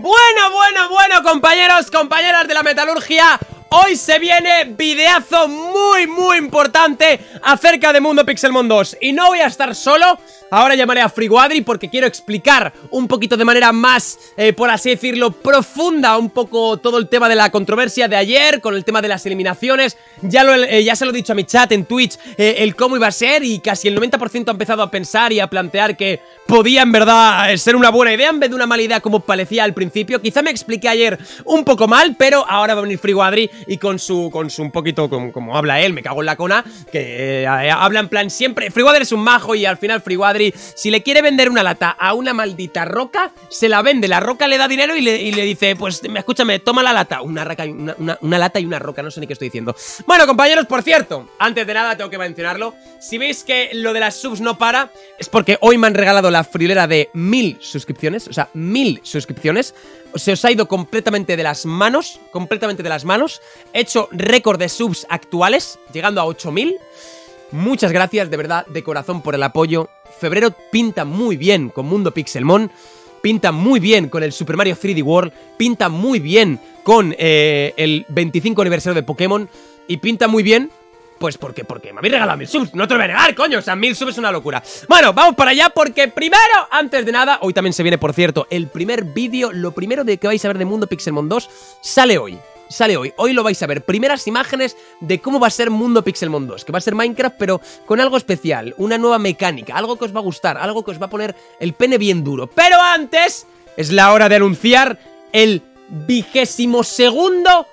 Bueno, bueno, bueno, compañeros, compañeras de la metalurgia Hoy se viene videazo muy, muy importante acerca de Mundo Pixelmon 2 Y no voy a estar solo, ahora llamaré a Friguadri porque quiero explicar un poquito de manera más, eh, por así decirlo, profunda Un poco todo el tema de la controversia de ayer, con el tema de las eliminaciones Ya, eh, ya se lo he dicho a mi chat en Twitch, eh, el cómo iba a ser y casi el 90% ha empezado a pensar y a plantear que podía en verdad eh, ser una buena idea en vez de una mala idea como parecía al principio. Quizá me expliqué ayer un poco mal, pero ahora va a venir Frigo y con su, con su un poquito como, habla él, me cago en la cona, que eh, eh, habla en plan siempre. free es un majo y al final Frigo si le quiere vender una lata a una maldita roca, se la vende. La roca le da dinero y le, dice, pues escúchame, toma la lata. Una, una lata y una roca, no sé ni qué estoy diciendo. Bueno, compañeros, por cierto, antes de nada tengo que mencionarlo. Si veis que lo de las subs no para, es porque hoy me han regalado la la friolera de mil suscripciones, o sea, mil suscripciones. Se os ha ido completamente de las manos, completamente de las manos. He hecho récord de subs actuales, llegando a 8000. Muchas gracias, de verdad, de corazón por el apoyo. Febrero pinta muy bien con Mundo Pixelmon, pinta muy bien con el Super Mario 3D World, pinta muy bien con eh, el 25 aniversario de Pokémon y pinta muy bien pues porque, porque me habéis regalado mil subs, no te lo voy a negar, coño, o sea, mil subs es una locura Bueno, vamos para allá porque primero, antes de nada, hoy también se viene, por cierto, el primer vídeo Lo primero de que vais a ver de Mundo Pixelmon 2 sale hoy sale hoy. Hoy lo vais a ver. Primeras imágenes de cómo va a ser Mundo Pixelmon 2, que va a ser Minecraft, pero con algo especial, una nueva mecánica, algo que os va a gustar, algo que os va a poner el pene bien duro. Pero antes, es la hora de anunciar el vigésimo segundo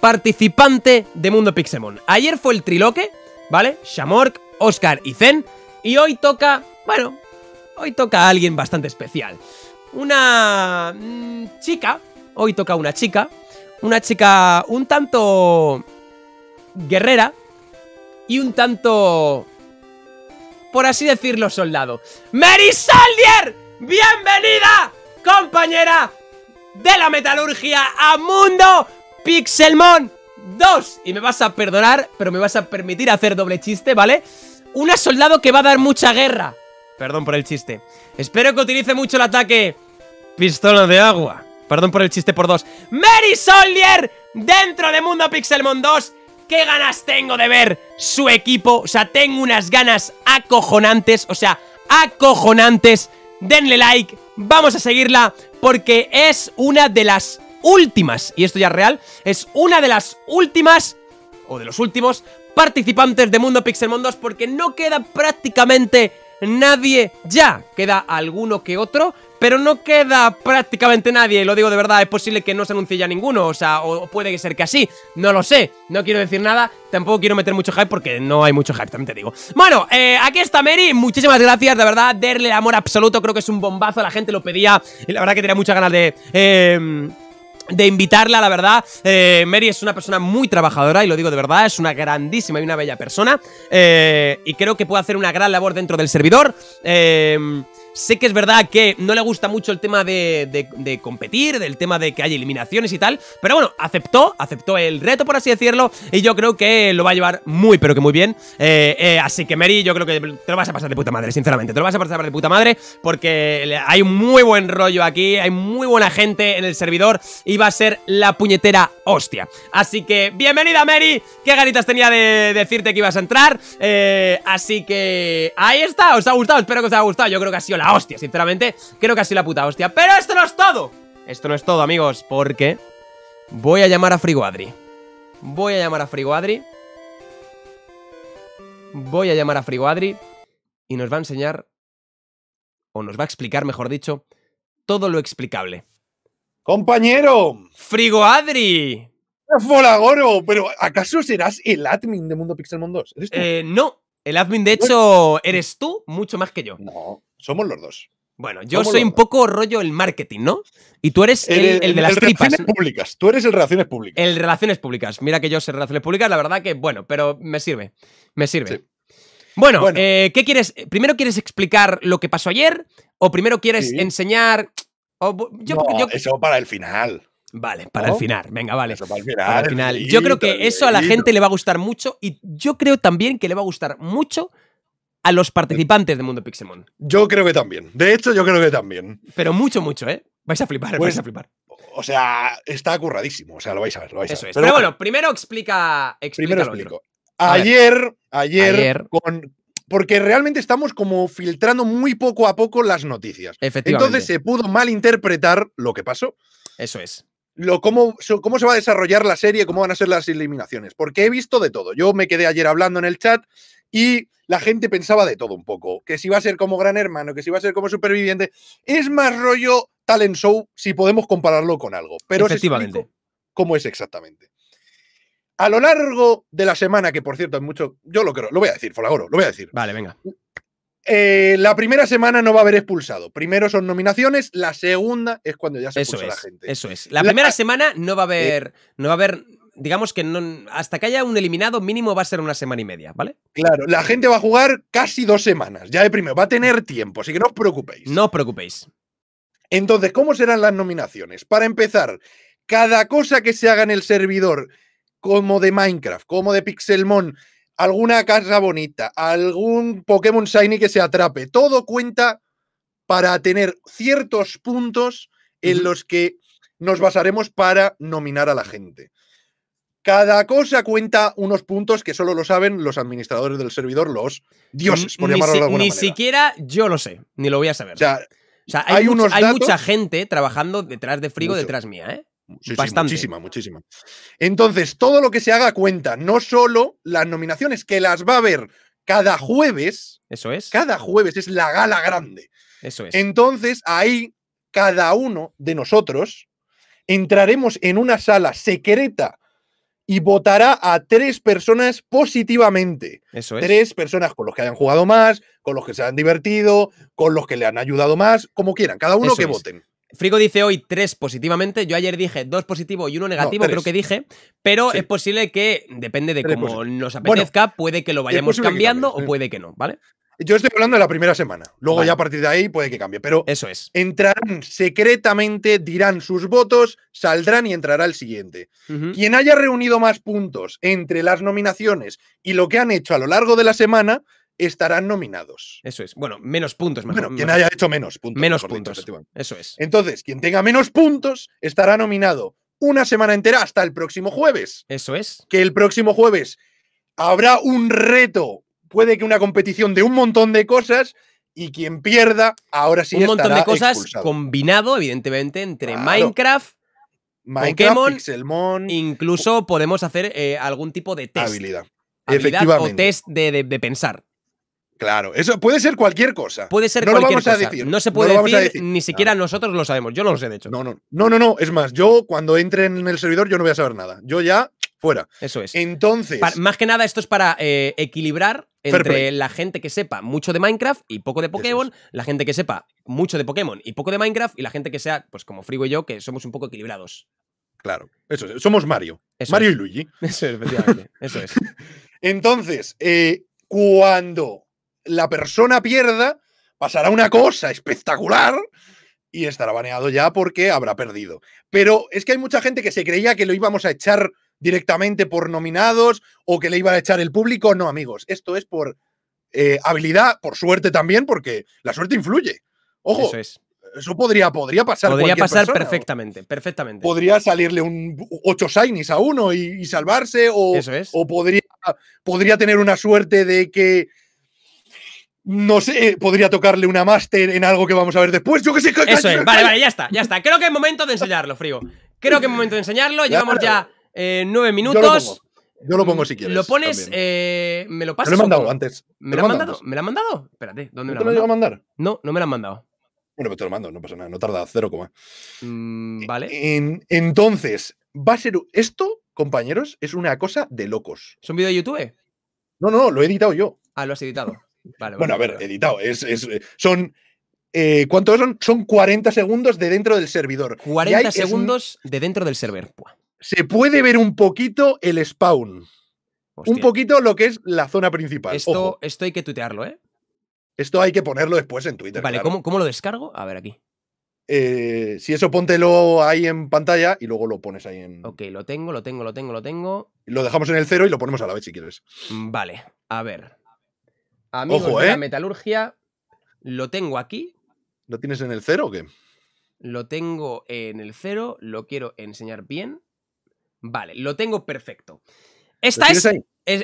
participante de Mundo Pixemon. Ayer fue el triloque, ¿vale? Shamork, Oscar y Zen. Y hoy toca, bueno, hoy toca a alguien bastante especial. Una mm, chica, hoy toca una chica, una chica un tanto guerrera y un tanto, por así decirlo, soldado. ¡Mary ¡Bienvenida, compañera de la metalurgia a Mundo Pixelmon 2 Y me vas a perdonar, pero me vas a permitir hacer doble chiste, ¿vale? Una soldado que va a dar mucha guerra Perdón por el chiste Espero que utilice mucho el ataque Pistola de agua Perdón por el chiste por dos Mary Soldier Dentro de Mundo Pixelmon 2 ¿Qué ganas tengo de ver su equipo? O sea, tengo unas ganas acojonantes O sea, acojonantes Denle like, vamos a seguirla Porque es una de las últimas, y esto ya es real, es una de las últimas, o de los últimos, participantes de Mundo Pixel Mondos porque no queda prácticamente nadie ya. Queda alguno que otro, pero no queda prácticamente nadie. Lo digo de verdad, es posible que no se anuncie ya ninguno, o sea, o puede ser que así. No lo sé, no quiero decir nada, tampoco quiero meter mucho hype porque no hay mucho hype, también te digo. Bueno, eh, aquí está Mary, muchísimas gracias, de verdad, darle el amor absoluto, creo que es un bombazo, la gente lo pedía y la verdad que tenía muchas ganas de... Eh, de invitarla, la verdad. Eh, Mary es una persona muy trabajadora, y lo digo de verdad, es una grandísima y una bella persona. Eh, y creo que puede hacer una gran labor dentro del servidor. Eh, Sé que es verdad que no le gusta mucho el tema de, competir, del tema de que hay eliminaciones y tal, pero bueno, aceptó, aceptó el reto, por así decirlo, y yo creo que lo va a llevar muy, pero que muy bien. Eh, eh, así que, Mary, yo creo que te lo vas a pasar de puta madre, sinceramente, te lo vas a pasar de puta madre, porque hay muy buen rollo aquí, hay muy buena gente en el servidor, y va a ser la puñetera hostia. Así que, bienvenida, Mary, qué ganitas tenía de decirte que ibas a entrar, eh, así que ahí está, os ha gustado, espero que os haya gustado, yo creo que ha sido la hostia, sinceramente Creo que así la puta hostia ¡Pero esto no es todo! Esto no es todo, amigos, porque Voy a llamar a Frigo Adri, Voy a llamar a Frigo Adri Voy a llamar a Frigo Adri Y nos va a enseñar O nos va a explicar, mejor dicho Todo lo explicable ¡Compañero! Frigo Folagoro, pero ¿acaso serás el admin de Mundo Pixelmon 2? Eh, no, el admin de hecho eres tú mucho más que yo. No. Somos los dos. Bueno, yo soy un poco rollo el marketing, ¿no? Y tú eres el, de las tripas. públicas. Tú eres el relaciones públicas. El relaciones públicas. Mira que yo sé relaciones públicas, la verdad que, bueno, pero me sirve. Me sirve. Bueno, eh, ¿qué quieres? ¿Primero quieres explicar lo que pasó ayer? ¿O primero quieres enseñar? Eso para el final. Vale, para el final. Venga, vale. Eso Para el final. Yo creo que eso a la gente le va a gustar mucho y yo creo también que le va a gustar mucho a los participantes de Mundo Pixelmon. Yo creo que también. De hecho, yo creo que también. Pero mucho, mucho, ¿eh? Vais a flipar, vais pues, a flipar. O sea, está curradísimo. O sea, lo vais a ver, lo vais a ver. Es. Pero, bueno, primero explica. primero explico. Ayer, ayer, Porque realmente estamos como filtrando muy poco a poco las noticias. Efectivamente. Entonces se pudo malinterpretar lo que pasó. Eso es. Lo, cómo se va a desarrollar la serie, cómo van a ser las eliminaciones. Porque he visto de todo. Yo me quedé ayer hablando en el chat y la gente pensaba de todo un poco, que si va a ser como Gran Hermano, que si va a ser como Superviviente, es más rollo talent show si podemos compararlo con algo, pero Efectivamente. cómo es exactamente. A lo largo de la semana, que por cierto es mucho, yo lo creo, lo voy a decir, Folagoro, lo voy a decir. Vale, venga. Eh, la primera semana no va a haber expulsado. Primero son nominaciones, la segunda es cuando ya se eso la gente. Eso es. La, primera semana no va a eh, haber, no va a haber digamos que no, hasta que haya un eliminado mínimo va a ser una semana y media, ¿vale? Claro, la gente va a jugar casi dos semanas, ya de primero, va a tener tiempo, así que no os preocupéis. No os preocupéis. Entonces, ¿cómo serán las nominaciones? Para empezar, cada cosa que se haga en el servidor, como de Minecraft, como de Pixelmon, alguna casa bonita, algún Pokémon Shiny que se atrape, todo cuenta para tener ciertos puntos en los que nos basaremos para nominar a la gente. Cada cosa cuenta unos puntos que solo lo saben los administradores del servidor, los dioses, por ni llamarlo Ni siquiera yo lo sé, ni lo voy a saber. O sea, hay, mucha gente trabajando detrás de Frigo, detrás mía, ¿eh? muchísima, muchísima. Entonces, todo lo que se haga cuenta, no solo las nominaciones, que las va a ver cada jueves. Eso es. Cada jueves es la gala grande. Eso es. Entonces, ahí cada uno de nosotros entraremos en una sala secreta y votará a tres personas positivamente. Eso es. Tres personas con los que hayan jugado más, con los que se han divertido, con los que le han ayudado más, como quieran, cada uno que voten. Frigo dice hoy tres positivamente. Yo ayer dije dos positivos y uno negativo, creo que dije. Pero es posible que, depende de cómo nos apetezca, puede que lo vayamos cambiando o puede que no, ¿vale? Yo estoy hablando de la primera semana. Luego ya a partir de ahí puede que cambie. Pero eso es. Entrarán secretamente, dirán sus votos, saldrán y entrará el siguiente. Quien haya reunido más puntos entre las nominaciones y lo que han hecho a lo largo de la semana estarán nominados. Eso es. Bueno, menos puntos. bueno, quien haya hecho menos puntos. Menos puntos. eso es. Entonces, quien tenga menos puntos estará nominado una semana entera hasta el próximo jueves. Eso es. Que el próximo jueves habrá un reto puede que una competición de un montón de cosas y quien pierda, ahora sí. Un montón de cosas combinado, evidentemente, entre Minecraft, Minecraft, Pokémon, incluso podemos hacer eh, algún tipo de test. Habilidad. habilidad Efectivamente. O test de, pensar. Claro, eso puede ser cualquier cosa. Puede ser no vamos A decir. No se puede decir, ni siquiera nosotros lo sabemos. Yo no lo sé, de hecho. No, no, no, no, no. Es más, yo cuando entre en el servidor, yo no voy a saber nada. Yo ya fuera. Eso es. Entonces. más que nada, esto es para eh, equilibrar entre la gente que sepa mucho de Minecraft y poco de Pokémon, la gente que sepa mucho de Pokémon y poco de Minecraft, y la gente que sea, pues como Frigo y yo, que somos un poco equilibrados. Claro, eso es. Somos Mario. Mario y Luigi. Eso es, eso es. Entonces, eh, cuando la persona pierda, pasará una cosa espectacular y estará baneado ya porque habrá perdido. Pero es que hay mucha gente que se creía que lo íbamos a echar directamente por nominados o que le iba a echar el público. No, amigos, esto es por eh, habilidad, por suerte también, porque la suerte influye. Ojo. Eso Eso podría, podría pasar. Podría pasar perfectamente, perfectamente. Podría salirle un 8 shinies a uno y, salvarse, o, Eso es. o podría, podría tener una suerte de que no sé, podría tocarle una máster en algo que vamos a ver después. Yo qué sé. Eso es. Vale, vale, ya está, ya está. Creo que es momento de enseñarlo, Frigo. Creo que es momento de enseñarlo. Llevamos ya eh, nueve minutos. Yo lo pongo si mm, quieres. Lo pones. Eh, me lo pasas. Me lo he mandado antes. ¿Me lo, han mandado? ¿Me lo han mandado? Espérate, ¿dónde me lo han mandado? Lo mandar? No, no me lo han mandado. Bueno, pues te lo mando, no pasa nada, no tarda cero coma. Mm, eh, vale. entonces, va a ser. Esto, compañeros, es una cosa de locos. ¿Es un vídeo de YouTube? No, no, no, lo he editado yo. Ah, lo has editado. Vale, bueno, a ver, editado. Es, es, eh, son. ¿Cuánto ¿Cuántos son? Son 40 segundos de dentro del servidor. 40 segundos de dentro del server se puede ver un poquito el spawn. Un poquito lo que es la zona principal. Esto, hay que tutearlo ¿eh? Esto hay que ponerlo después en Twitter. Vale, ¿cómo, lo descargo? A ver aquí. Eh, si eso, póntelo ahí en pantalla y luego lo pones ahí en. Ok, lo tengo, lo tengo, lo tengo, lo tengo. Lo dejamos en el cero y lo ponemos a la vez si quieres. Mm, vale, a ver. Amigos Ojo, ¿eh? la metalurgia, lo tengo aquí. ¿Lo tienes en el cero o qué? Lo tengo en el cero, lo quiero enseñar bien. Vale, lo tengo perfecto. Esta es,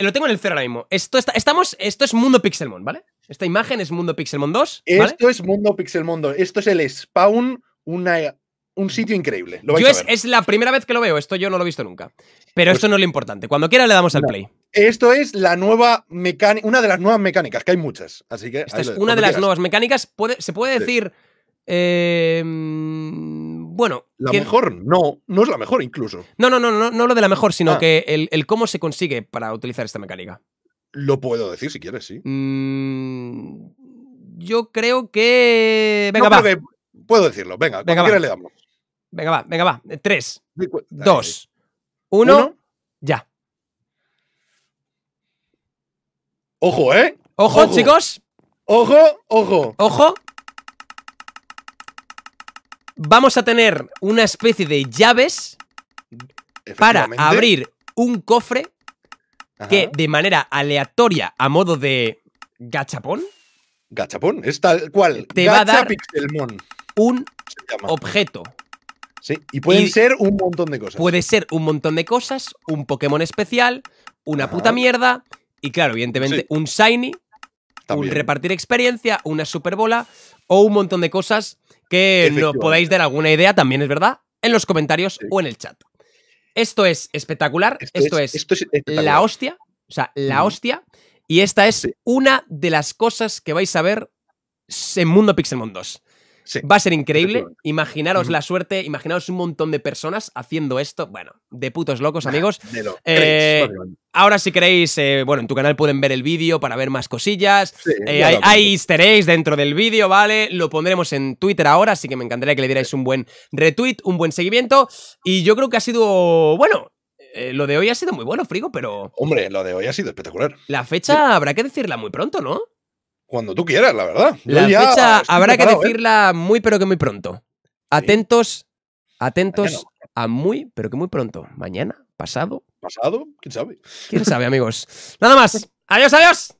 Lo tengo en el cero ahora mismo. Esto, estamos, esto es Mundo Pixelmon, ¿vale? Esta imagen es Mundo Pixelmon 2. Esto es Mundo Pixelmon 2. Esto es el spawn, un sitio increíble. Es, la primera vez que lo veo. Esto yo no lo he visto nunca. Pero eso pues esto no es lo importante. Cuando quiera le damos al play. Esto es la nueva mecánica. Una de las nuevas mecánicas, que hay muchas. Así que. Esta es una de las nuevas mecánicas. se puede decir. Eh, bueno. La mejor, no, no es la mejor incluso. No, no, no, no, no lo de la mejor, sino ah. que el, cómo se consigue para utilizar esta mecánica. Lo puedo decir si quieres, sí. Mm, yo creo que. Venga, va. puedo decirlo, venga, venga quieres le damos. Venga, va, venga, va. Tres, dos, uno, ya. Ojo, ¿eh? ojo. chicos. Ojo, ojo. Ojo vamos a tener una especie de llaves para abrir un cofre que de manera aleatoria, a modo de gachapón. Gachapón, es tal cual. Te va a dar un objeto. Sí, y pueden ser un montón de cosas. Puede ser un montón de cosas, un Pokémon especial, una puta mierda, y claro, evidentemente, un Shiny, un repartir experiencia, una Superbola o un montón de cosas que nos podáis dar alguna idea, también es verdad, en los comentarios o en el chat. Esto es espectacular, esto, es, la hostia, o sea, la hostia, y esta es una de las cosas que vais a ver en Mundo Pixelmon 2. Va a ser increíble. Imaginaros la suerte, imaginaros un montón de personas haciendo esto. Bueno, de putos locos, amigos. Eh, ahora, si queréis, eh, bueno, en tu canal pueden ver el vídeo para ver más cosillas. Ahí estaréis eh, dentro del vídeo, ¿vale? Lo pondremos en Twitter ahora, así que me encantaría que le dierais un buen retweet, un buen seguimiento. Y yo creo que ha sido, bueno, lo de hoy ha sido muy bueno, Frigo, pero. Hombre, lo de hoy ha sido espectacular. La fecha habrá que decirla muy pronto, ¿no? Cuando tú quieras, la verdad. La fecha habrá que ¿eh? decirla muy, pero que muy pronto. Atentos, atentos a muy, pero que muy pronto. Mañana, pasado. Pasado, quién sabe. Quién sabe, amigos. Nada más. Adiós, adiós.